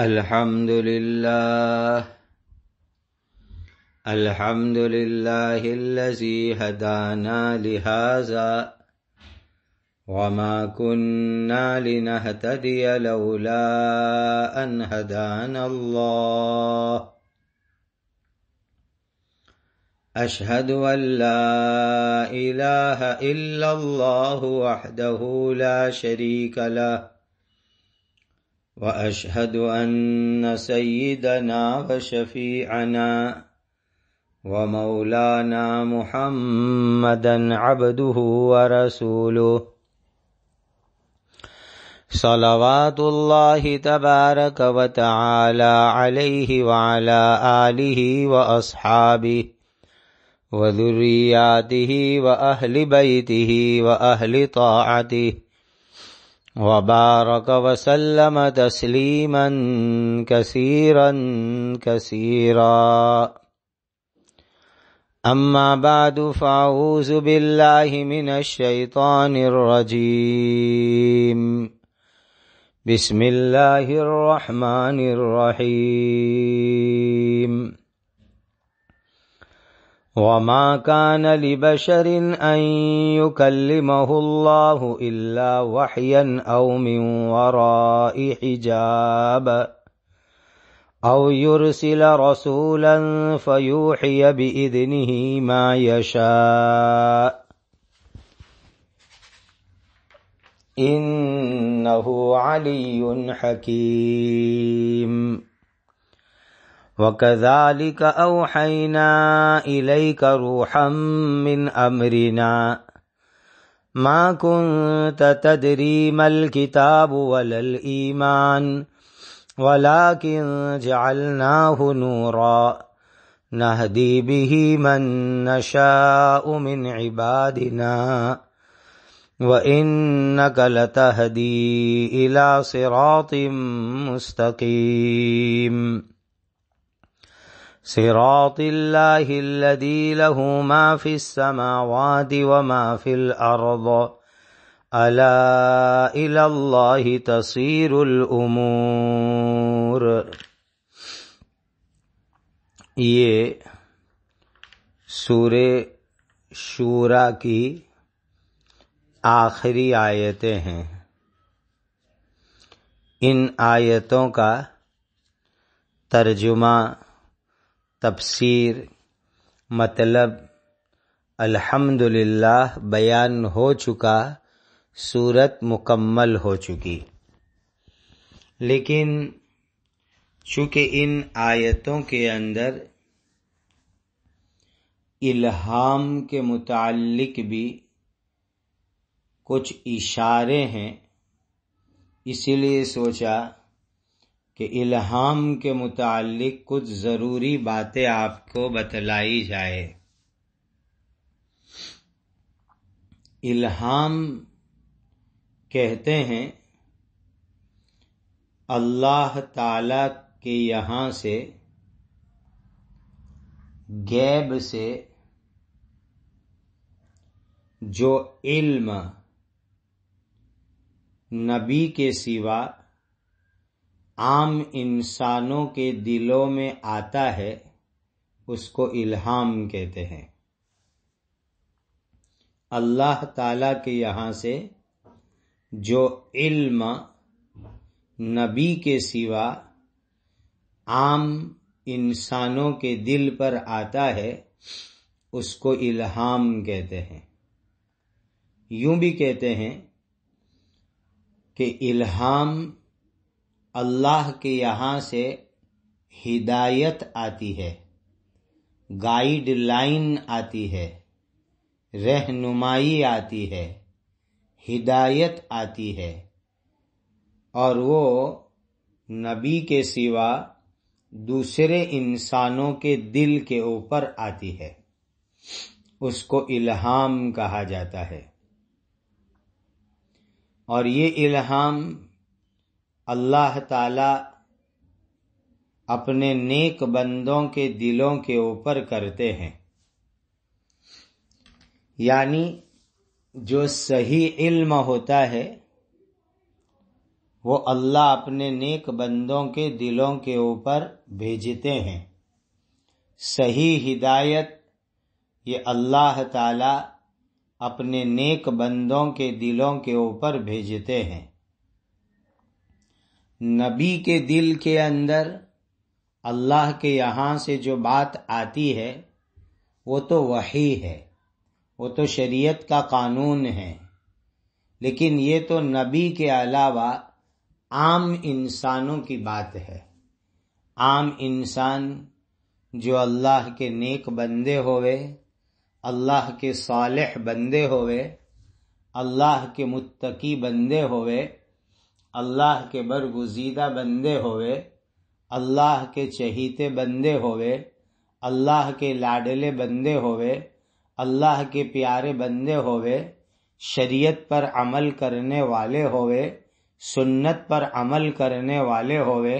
الحمد لله الحمد لله الذي هدانا لهذا وما كنا لنهتدي لولا أن هدانا الله أشهد أن لا إله إلا الله وحده لا شريك له واشهد ان سيدنا وشفيعنا ومولانا محمدا عبده ورسوله صلوات الله تبارك وتعالى عليه وعلى اله واصحابه وذرياته واهل بيته واهل طاعته وبارك وسلم تسليما كثيرا كثيرا أما بعد فأعوذ بالله من الشيطان الرجيم بسم الله الرحمن الرحيم وما كان لبشر أن يكلمه الله إلا وحيا أو من وراء حجاب أو يرسل رسولا فيوحي بإذنه ما يشاء إنه علي حكيم وكذلك أوحينا إليك روحا من أمرنا ما كنت تدري ما الكتاب ولا الإيمان ولكن جعلناه نورا نهدي به من نشاء من عبادنا وإنك لتهدي إلى صراط مستقيم صراط الله الذي له ما في السماوات وما في الأرض ألا إلى الله تصير الأمور ये सूर्य शूरा की आखिरी आयतें हैं इन आयतों का तर्जुमा तफसीर मतलब अल्हम्दुलिल्लाह बयान हो चुका सूरत मुकम्मल हो चुकी लेकिन चूँकि इन आयतों के अंदर इल्हाम के मुतालिक भी कुछ इशारे हैं इसीलिए सोचा कि इल्हाम के मुतालिक कुछ ज़रूरी बातें आपको बतलाई जाए इल्हाम कहते हैं अल्लाह ताला के यहाँ से गैब से जो इल्म नबी के सिवा आम इंसानों के दिलों में आता है उसको इल्हाम कहते हैं अल्लाह ताला के यहाँ से जो इल्म नबी के सिवा आम इंसानों के दिल पर आता है उसको इल्हाम कहते हैं यूं भी कहते हैं कि इल्हाम अल्लाह के यहाँ से हिदायत आती है गाइडलाइन आती है रहनुमाई आती है हिदायत आती है और वो नबी के सिवा दूसरे इंसानों के दिल के ऊपर आती है उसको इल्हाम कहा जाता है और ये इल्हाम अल्लाह ताला अपने नेक बंदों के दिलों के ऊपर करते हैं यानी जो सही इल्म होता है वो अल्लाह अपने नेक बंदों के दिलों के ऊपर भेजते हैं सही हिदायत ये अल्लाह ताला अपने नेक बंदों के दिलों के ऊपर भेजते हैं नबी के दिल के अंदर अल्लाह के यहाँ से जो बात आती है वो तो वही है वो तो शरीयत का कानून है लेकिन ये तो नबी के अलावा आम इंसानों की बात है आम इंसान जो अल्लाह के नेक बंदे होवे अल्लाह के सालेह बंदे होवे अल्लाह के मुत्तकी बंदे होवे अल्लाह के बरगुजीदा बंदे होवे अल्लाह के चहीते बंदे होवे अल्लाह के लाडले बंदे होवे अल्लाह के प्यारे बंदे होवे शरीयत पर अमल करने वाले होवे सुन्नत पर अमल करने वाले होवे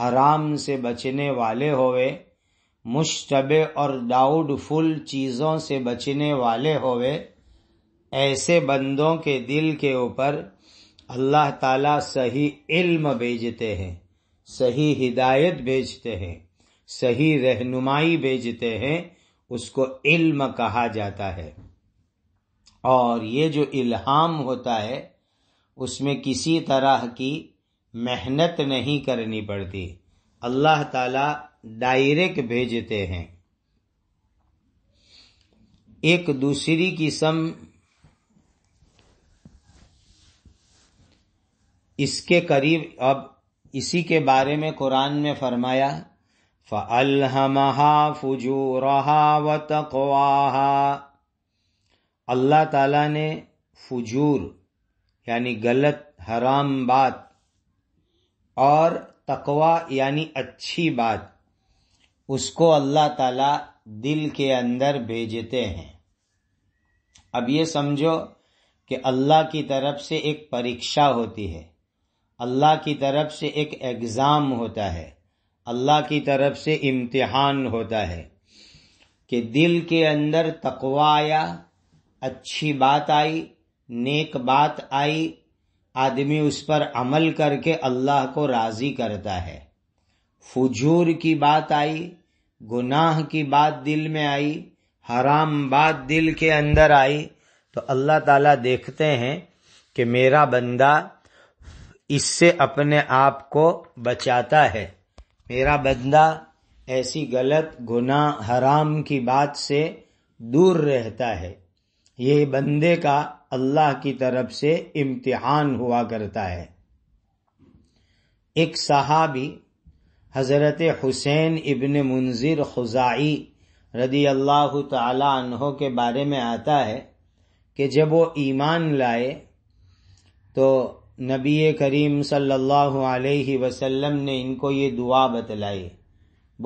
हराम से बचने वाले होवे मुशतबे और डाउटफुल चीज़ों से बचने वाले होवे ऐसे बंदों के दिल के ऊपर अल्लाह ताला सही इल्म भेजते हैं सही हिदायत भेजते हैं सही रहनुमाई भेजते हैं उसको इल्म कहा जाता है और ये जो इल्हाम होता है उसमें किसी तरह की मेहनत नहीं करनी पड़ती अल्लाह ताला डायरेक्ट भेजते हैं एक दूसरी किस्म इसके करीब अब इसी के बारे में कुरान में फरमाया फ़अलहमहा फजूरहा व तकवाहा अल्लाह ताला ने फुजूर यानी गलत हराम बात और तकवा यानी अच्छी बात उसको अल्लाह ताला दिल के अंदर भेजते हैं अब ये समझो कि अल्लाह की तरफ से एक परीक्षा होती है अल्लाह की तरफ से एक एग्ज़ाम होता है अल्लाह की तरफ से इम्तिहान होता है कि दिल के अंदर तकवा आया अच्छी बात आई नेक बात आई आदमी उस पर अमल करके अल्लाह को राज़ी करता है फजूर की बात आई गुनाह की बात दिल में आई हराम बात दिल के अंदर आई तो अल्लाह ताला देखते हैं कि मेरा बंदा इससे अपने आप को बचाता है मेरा बंदा ऐसी गलत गुना हराम की बात से दूर रहता है ये बंदे का अल्लाह की तरफ से इम्तिहान हुआ करता है एक सहाबी हज़रत हुसैन इबन मुंजिर खुजाई रदी अल्लाह तहों के बारे में आता है कि जब वो ईमान लाए तो नबी करीम सल्लल्लाहु अलैहि वसल्लम ने इनको ये दुआ बतलाई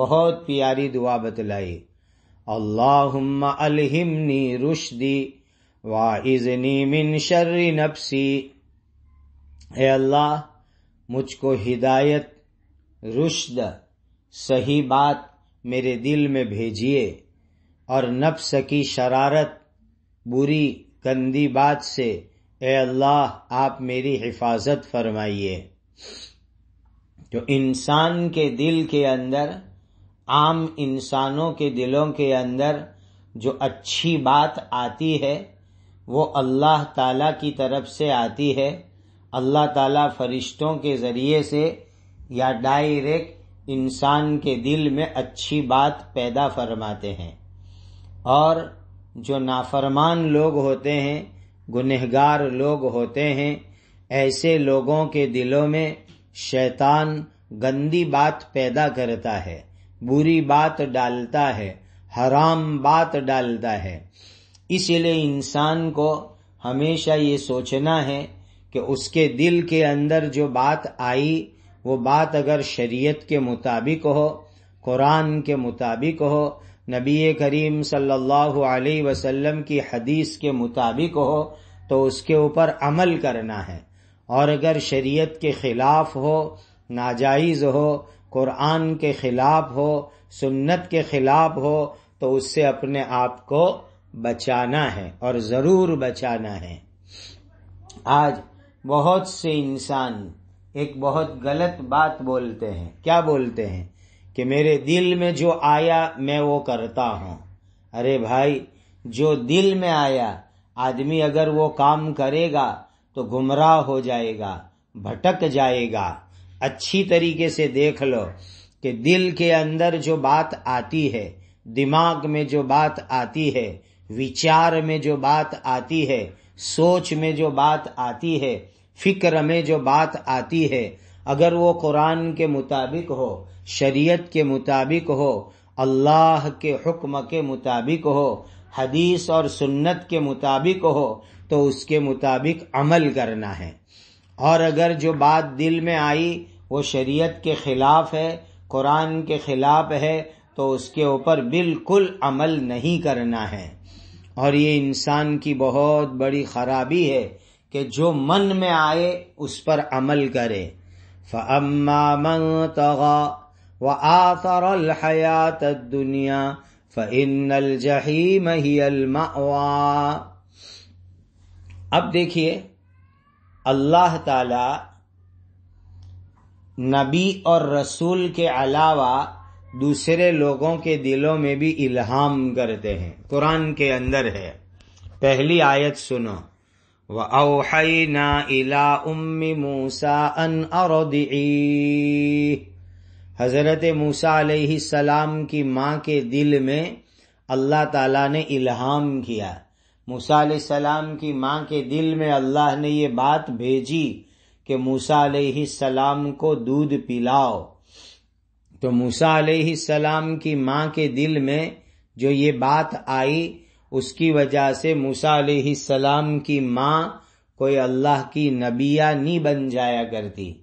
बहुत प्यारी दुआ बतलाई अल्लाहुम्मा अलहिमनी रुशदी वाइजनी मिन शर्रि नफसी हे अल्लाह मुझको हिदायत रुशद सही बात मेरे दिल में भेजिए और नफ्स की शरारत बुरी गंदी बात से ए अल्लाह आप मेरी हिफाजत फरमाइए तो इंसान के दिल के अंदर आम इंसानों के दिलों के अंदर जो अच्छी बात आती है वो अल्लाह ताला की तरफ से आती है अल्लाह ताला फरिश्तों के ज़रिए से या डायरेक्ट इंसान के दिल में अच्छी बात पैदा फरमाते हैं और जो नाफरमान लोग होते हैं गुनहगार लोग होते हैं ऐसे लोगों के दिलों में शैतान गंदी बात पैदा करता है बुरी बात डालता है हराम बात डालता है इसलिए इंसान को हमेशा ये सोचना है कि उसके दिल के अंदर जो बात आई वो बात अगर शरीयत के मुताबिक हो कुरान के मुताबिक हो नबी करीम सल्लल्लाहु अलैहि वसल्लम की हदीस के मुताबिक हो तो उसके ऊपर अमल करना है और अगर शरीयत के खिलाफ हो नाजायज़ हो कुरान के खिलाफ हो सुन्नत के खिलाफ हो तो उससे अपने आप को बचाना है और ज़रूर बचाना है आज बहुत से इंसान एक बहुत गलत बात बोलते हैं क्या बोलते हैं कि मेरे दिल में जो आया मैं वो करता हूँ अरे भाई जो दिल में आया आदमी अगर वो काम करेगा तो गुमराह हो जाएगा भटक जाएगा अच्छी तरीके से देख लो कि दिल के अंदर जो बात आती है दिमाग में जो बात आती है विचार में जो बात आती है सोच में जो बात आती है फिक्र में जो बात आती है अगर वो कुरान के मुताबिक हो शरीयत के मुताबिक हो अल्लाह के हुक्म के मुताबिक हो हदीस और सुन्नत के मुताबिक हो तो उसके मुताबिक अमल करना है और अगर जो बात दिल में आई वो शरीयत के खिलाफ है कुरान के खिलाफ है तो उसके ऊपर बिल्कुल अमल नहीं करना है और ये इंसान की बहुत बड़ी खराबी है कि जो मन में आए उस पर अमल करे فأما من طغى وآثر الحياة الدنيا فإن الجحيم هي المأوى अब देखिए अल्लाह ताला नबी और रसूल के अलावा दूसरे लोगों के दिलों में भी इल्हाम करते हैं कुरान के अंदर है पहली आयत सुनो वहना इला उम्मी मूसा अन अरदी हज़रत मूसा सलाम की माँ के दिल में अल्लाह ताला ने इल्हाम किया मूसा सलाम की माँ के दिल में अल्लाह ने ये बात भेजी कि मूसा सलाम को दूध पिलाओ तो मूसा सलाम की माँ के दिल में जो ये बात आई उसकी वजह से मूसा सलाम की माँ कोई अल्लाह की नबिया नहीं बन जाया करती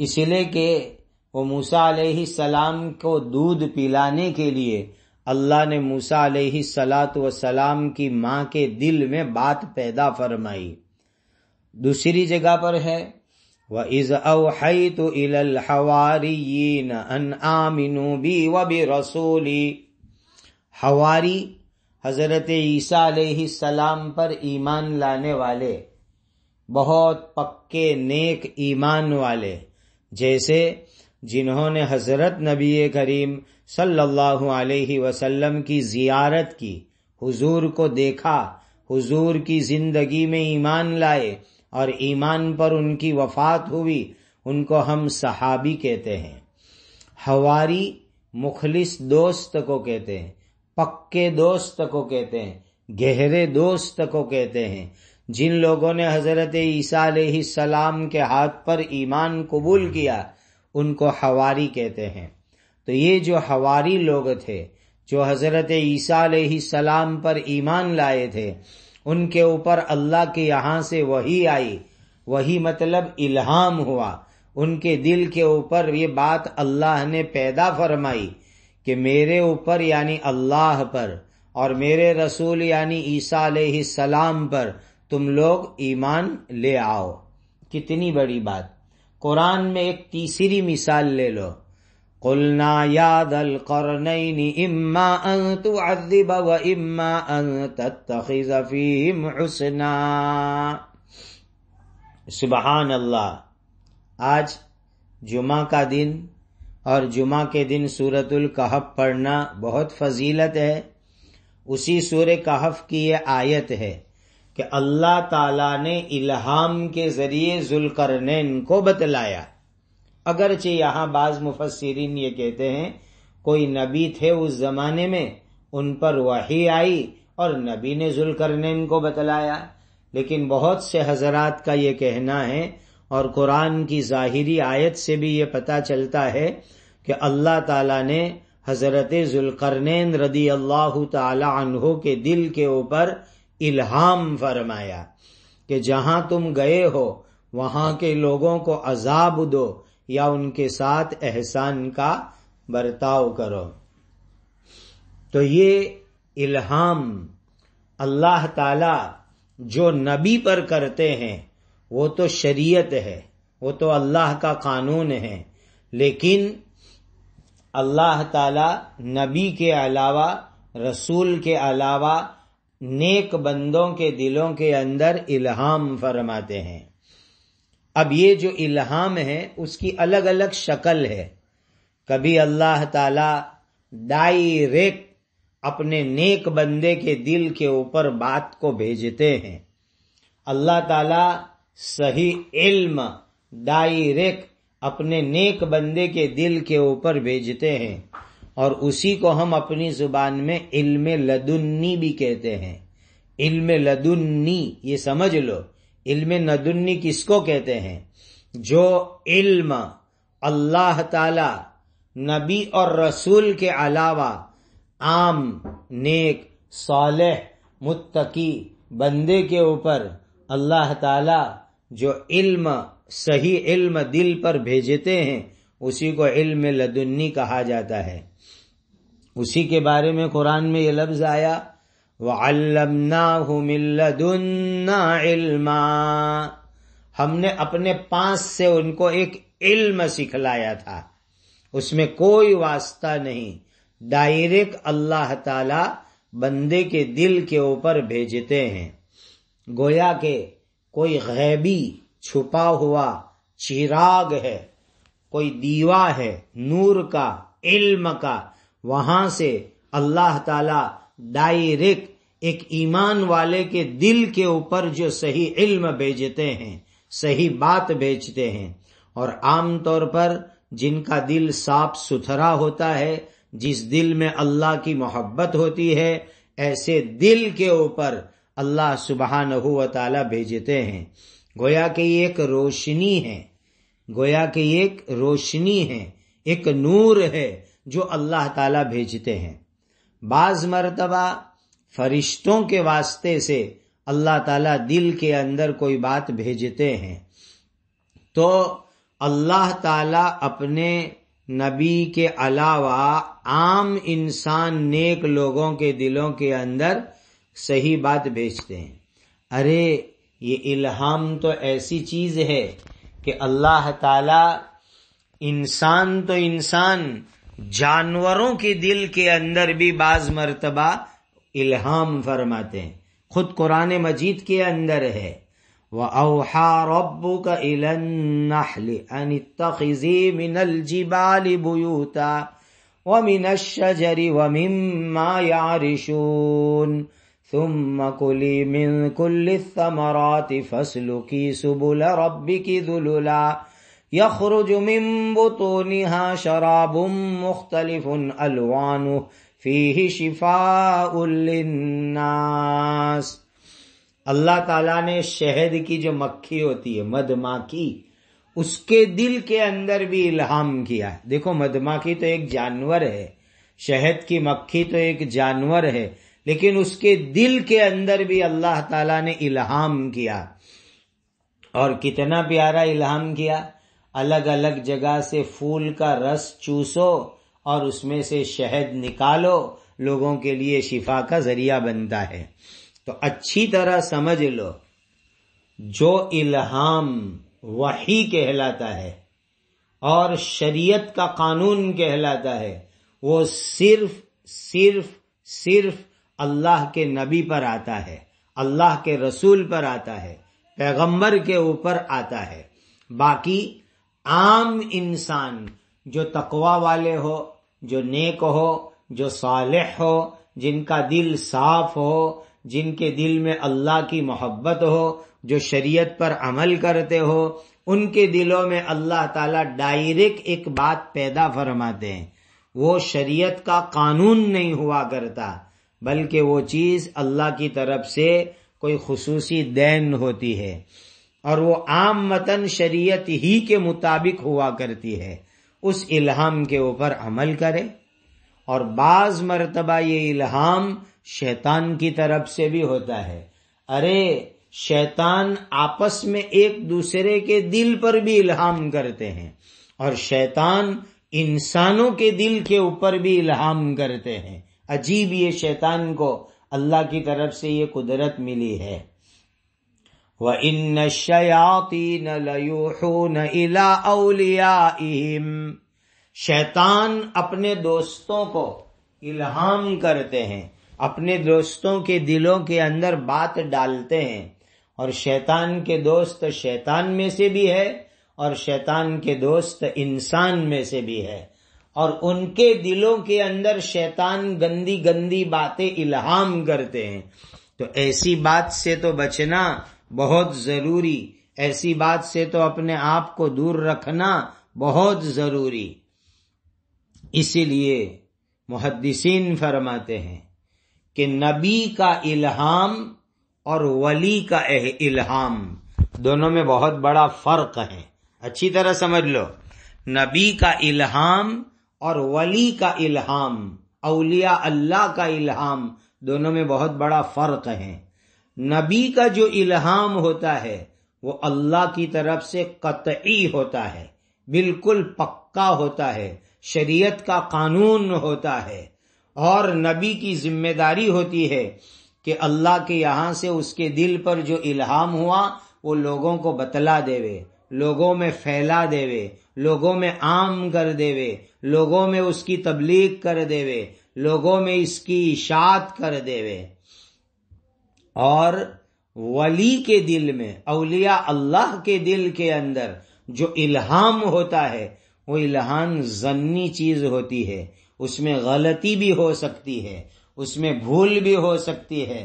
इसलिए कि वो मूसा सलाम को दूध पिलाने के लिए अल्लाह ने मूसा सलात व सलाम की माँ के दिल में बात पैदा फरमाई दूसरी जगह पर है व इज अवहई तो इल अन आमिनू बी व बी रसूली हवारी हज़रत ईसा सलाम पर ईमान लाने वाले बहुत पक्के नेक ईमान वाले जैसे जिन्होंने हज़रत नबी करीम सल्लल्लाहु अलैहि वसल्लम की जियारत की हुजूर को देखा हुजूर की जिंदगी में ईमान लाए और ईमान पर उनकी वफात हुई उनको हम सहाबी कहते हैं हवारी मुखलिस दोस्त को कहते हैं पक्के दोस्त को कहते हैं गहरे दोस्त को कहते हैं जिन लोगों ने हजरत ईसा सलाम के हाथ पर ईमान कबूल किया उनको हवारी कहते हैं तो ये जो हवारी लोग थे जो हजरत ईसा सलाम पर ईमान लाए थे उनके ऊपर अल्लाह के यहाँ से वही आई वही मतलब इल्हाम हुआ उनके दिल के ऊपर ये बात अल्लाह ने पैदा फरमाई कि मेरे ऊपर यानी अल्लाह पर और मेरे रसूल यानी ईसा सलाम पर तुम लोग ईमान ले आओ कितनी बड़ी बात कुरान में एक तीसरी मिसाल ले लो कुलना याद अल कर इम्मा अन अदिब व इम्मा तफीना सुबहान अल्लाह आज जुमा का दिन और जुमा के दिन सूरतुल कहफ पढ़ना बहुत फजीलत है उसी सूर्य कहफ की यह आयत है कि अल्लाह ताला ने इल्हाम के ज़रिए जुलकरनैन को बतलाया अगरचे यहां बाज़ मुफसरीन ये कहते हैं कोई नबी थे उस ज़माने में उन पर वही आई और नबी ने जुलकरनैन को बतलाया लेकिन बहुत से हजरात का ये कहना है और कुरान की ज़ाहिरी आयत से भी ये पता चलता है कि अल्लाह ताला ने हज़रत जुल्करनैन रदी अल्लाह तहो के दिल के ऊपर इल्हाम फरमाया कि जहां तुम गए हो वहां के लोगों को अजाब दो या उनके साथ एहसान का बर्ताव करो तो ये इल्हाम अल्लाह ताला जो नबी पर करते हैं वो तो शरीयत है वो तो अल्लाह का कानून है लेकिन अल्लाह ताला नबी के अलावा रसूल के अलावा नेक बंदों के दिलों के अंदर इल्हाम फरमाते हैं अब ये जो इल्हाम है उसकी अलग अलग शक्ल है कभी अल्लाह ताला डायरेक्ट अपने नेक बंदे के दिल के ऊपर बात को भेजते हैं अल्लाह ताला सही इल्म डायरेक्ट अपने नेक बंदे के दिल के ऊपर भेजते हैं और उसी को हम अपनी जुबान में इल्म लदुन्नी भी कहते हैं इल्म लदुन्नी ये समझ लो इल्म नदुन्नी किसको कहते हैं जो इल्म अल्लाह ताला नबी और रसूल के अलावा आम नेक सालेह मुत्तकी बंदे के ऊपर अल्लाह ताला जो इल्म सही इल्म दिल पर भेजते हैं उसी को इल्म लदुन्नी कहा जाता है उसी के बारे में कुरान में ये लफ्ज आया वल्लमना इल्मा हमने अपने पास से उनको एक इल्म सिखलाया था उसमें कोई वास्ता नहीं डायरेक्ट अल्लाह ताला बंदे के दिल के ऊपर भेजते हैं गोया के कोई गैबी छुपा हुआ चिराग है कोई दीवा है नूर का इल्म का वहां से अल्लाह ताला डायरेक्ट एक ईमान वाले के दिल के ऊपर जो सही इल्म भेजते हैं सही बात भेजते हैं और आमतौर पर जिनका दिल साफ सुथरा होता है जिस दिल में अल्लाह की मोहब्बत होती है ऐसे दिल के ऊपर अल्लाह सुबहान तला भेजते हैं गोया कि एक रोशनी है गोया कि एक रोशनी है एक नूर है जो अल्लाह ताला भेजते हैं बाज मरतबा फरिश्तों के वास्ते से अल्लाह ताला दिल के अंदर कोई बात भेजते हैं तो अल्लाह ताला अपने नबी के अलावा आम इंसान नेक लोगों के दिलों के अंदर सही बात बेचते हैं अरे ये इल्हाम तो ऐसी चीज है कि अल्लाह ताला इंसान तो इंसान जानवरों के दिल के अंदर भी बाज मरतबा इल्हाम फरमाते हैं खुद कुरान मजीद के अंदर है वह अवहा रबू का बुयूता व मिनशरी व मिम्मा यारिशून ثم كلي من كل الثمرات فاسلكي سبل ربك ذللا يخرج من بطونها شراب مختلف ألوانه فيه شفاء للناس अल्लाह ताला ने शहद की जो मक्खी होती है मधमाखी उसके दिल के अंदर भी इल्हाम किया है देखो मधमाखी تو ایک جانور ہے شہد کی مکھی تو ایک جانور ہے लेकिन उसके दिल के अंदर भी अल्लाह ताला ने इल्हाम किया और कितना प्यारा इल्हाम किया अलग अलग जगह से फूल का रस चूसो और उसमें से शहद निकालो लोगों के लिए शिफा का जरिया बनता है तो अच्छी तरह समझ लो जो इल्हाम वही कहलाता है और शरीयत का कानून कहलाता है वो सिर्फ सिर्फ सिर्फ अल्लाह के नबी पर आता है अल्लाह के रसूल पर आता है पैगंबर के ऊपर आता है बाकी आम इंसान जो तकवा वाले हो जो नेक हो जो सालह हो जिनका दिल साफ हो जिनके दिल में अल्लाह की मोहब्बत हो जो शरीयत पर अमल करते हो उनके दिलों में अल्लाह ताला डायरेक्ट एक बात पैदा फरमाते हैं वो शरीयत का कानून नहीं हुआ करता बल्कि वो चीज़ अल्लाह की तरफ से कोई खसूसी दैन होती है और वो आम मतन शरीयत ही के मुताबिक हुआ करती है उस इल्हाम के ऊपर अमल करें और बाज मरतबा ये इल्हाम शैतान की तरफ से भी होता है अरे शैतान आपस में एक दूसरे के दिल पर भी इल्हाम करते हैं और शैतान इंसानों के दिल के ऊपर भी इल्हाम करते हैं अजीब ये शैतान को अल्लाह की तरफ से ये कुदरत मिली है व इन शयातीन न न इला अलिया शैतान अपने दोस्तों को इल्हाम करते हैं अपने दोस्तों के दिलों के अंदर बात डालते हैं और शैतान के दोस्त शैतान में से भी है और शैतान के दोस्त इंसान में से भी है और उनके दिलों के अंदर शैतान गंदी गंदी बातें इल्हाम करते हैं तो ऐसी बात से तो बचना बहुत जरूरी ऐसी बात से तो अपने आप को दूर रखना बहुत जरूरी इसीलिए मुहदसिन फरमाते हैं कि नबी का इल्हाम और वली का इल्हाम दोनों में बहुत बड़ा फर्क है अच्छी तरह समझ लो नबी का इल्हाम और वली का इल्हाम अलिया अल्लाह का इल्हाम दोनों में बहुत बड़ा फर्क है नबी का जो इल्हाम होता है वो अल्लाह की तरफ से कतई होता है बिल्कुल पक्का होता है शरीयत का कानून होता है और नबी की जिम्मेदारी होती है कि अल्लाह के यहां से उसके दिल पर जो इल्हाम हुआ वो लोगों को बतला देवे लोगों में फैला देवे लोगों में आम कर देवे लोगों में उसकी तबलीग कर देवे लोगों में इसकी इशात कर देवे और वली के दिल में अलिया अल्लाह के दिल के अंदर जो इल्हाम होता है वो इल्हाम जन्नी चीज होती है उसमें गलती भी हो सकती है उसमें भूल भी हो सकती है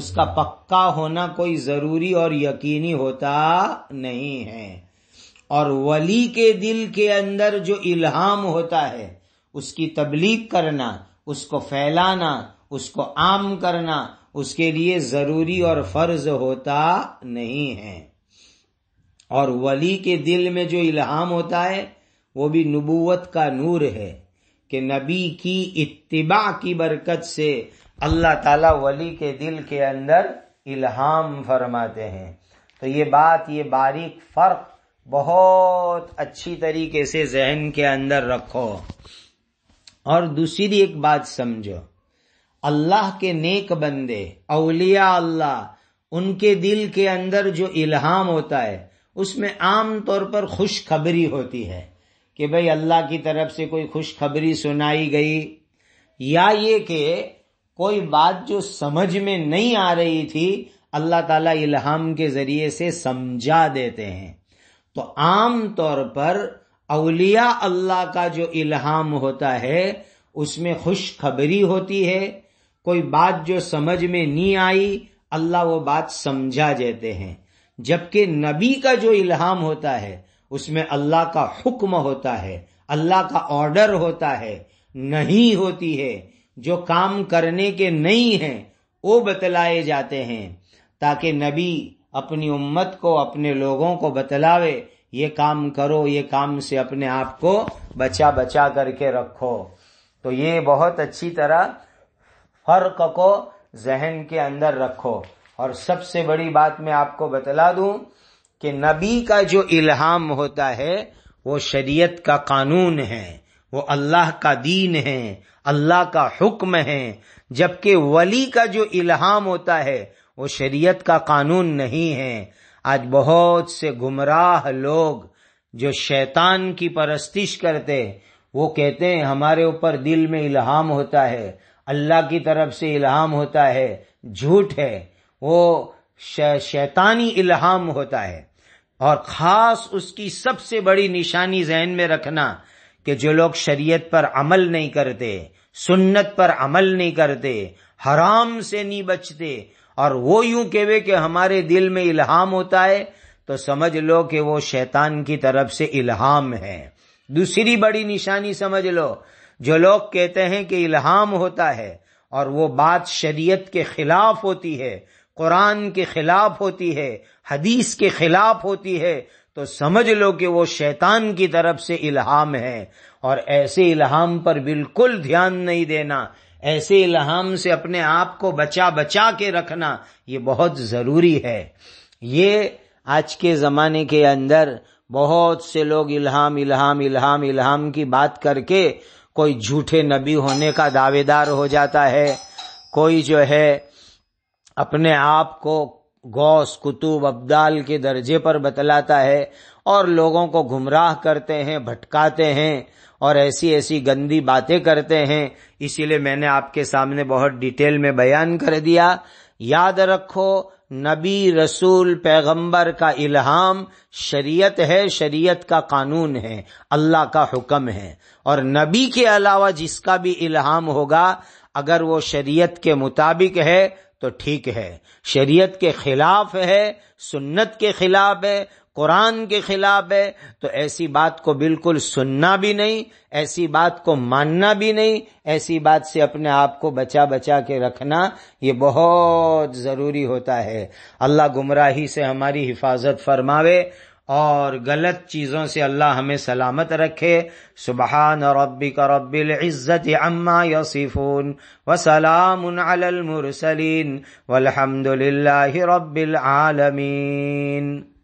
उसका पक्का होना कोई जरूरी और यकीनी होता नहीं है और वली के दिल के अंदर जो इल्हाम होता है उसकी तबलीग करना उसको फैलाना उसको आम करना उसके लिए जरूरी और फर्ज होता नहीं है और वली के दिल में जो इल्हाम होता है वो भी नबूवत का नूर है कि नबी की इत्तिबा की बरकत से अल्लाह ताला वली के दिल के अंदर इल्हाम फरमाते हैं तो ये बात ये बारीक फ़र्क बहुत अच्छी तरीके से जहन के अंदर रखो और दूसरी एक बात समझो अल्लाह के नेक बंदे अलिया अल्लाह उनके दिल के अंदर जो इल्हाम होता है उसमें आम तौर पर खुशखबरी होती है कि भाई अल्लाह की तरफ से कोई खुशखबरी सुनाई गई या ये कि कोई बात जो समझ में नहीं आ रही थी अल्लाह ताला इल्हाम के जरिए से समझा देते हैं तो आम तौर पर अलिया अल्लाह का जो इल्हाम होता है उसमें खुशखबरी होती है कोई बात जो समझ में नहीं आई अल्लाह वो बात समझा देते हैं जबकि नबी का जो इल्हाम होता है उसमें अल्लाह का हुक्म होता है अल्लाह का ऑर्डर होता है नहीं होती है जो काम करने के नहीं है वो बतलाए जाते हैं ताकि नबी अपनी उम्मत को अपने लोगों को बतलावे ये काम करो ये काम से अपने आप को बचा बचा करके रखो तो ये बहुत अच्छी तरह फर्क को जहन के अंदर रखो और सबसे बड़ी बात मैं आपको बतला दूं कि नबी का जो इल्हाम होता है वो शरीयत का कानून है वो अल्लाह का दीन है अल्लाह का हुक्म है जबकि वली का जो इल्हाम होता है वो शरीयत का कानून नहीं है आज बहुत से गुमराह लोग जो शैतान की परस्तिश करते वो कहते हैं हमारे ऊपर दिल में इल्हाम होता है अल्लाह की तरफ से इल्हाम होता है झूठ है वो शैतानी इल्हाम होता है और खास उसकी सबसे बड़ी निशानी जहन में रखना कि जो लोग शरीयत पर अमल नहीं करते सुन्नत पर अमल नहीं करते हराम से नहीं बचते और वो यूं कहे कि हमारे दिल में इल्हाम होता है तो समझ लो कि वो शैतान की तरफ से इल्हाम है दूसरी बड़ी निशानी समझ लो जो लोग कहते हैं कि इल्हाम होता है और वो बात शरीयत के खिलाफ होती है कुरान के खिलाफ होती है हदीस के खिलाफ होती है तो समझ लो कि वो शैतान की तरफ से इल्हाम है और ऐसे इल्हाम पर बिल्कुल ध्यान नहीं देना ऐसे इल्हाम से अपने आप को बचा बचा के रखना ये बहुत जरूरी है ये आज के ज़माने के अंदर बहुत से लोग इल्हाम इल्हाम इल्हाम इल्हाम की बात करके कोई झूठे नबी होने का दावेदार हो जाता है कोई जो है अपने आप को गौस कुतुब अब्दाल के दर्जे पर बतलाता है और लोगों को गुमराह करते हैं भटकाते हैं और ऐसी ऐसी गंदी बातें करते हैं इसीलिए मैंने आपके सामने बहुत डिटेल में बयान कर दिया याद रखो नबी रसूल पैगंबर का इल्हाम शरीयत है शरीयत का कानून है अल्लाह का हुक्म है और नबी के अलावा जिसका भी इल्हाम होगा अगर वो शरीयत के मुताबिक है तो ठीक है शरीयत के खिलाफ है सुन्नत के खिलाफ है कुरान के खिलाफ है तो ऐसी बात को बिल्कुल सुनना भी नहीं ऐसी बात को मानना भी नहीं ऐसी बात से अपने आप को बचा बचा के रखना ये बहुत ज़रूरी होता है अल्लाह गुमराही से हमारी हिफाजत फरमावे और गलत चीज़ों से अल्लाह हमें सलामत रखे सुबहान रब्बिक रब्बिल इज़्ज़त अम्मा यसीफ़ून व सलाम अलल मुरसलीन वलहमदुलिल्लाहि आलमीन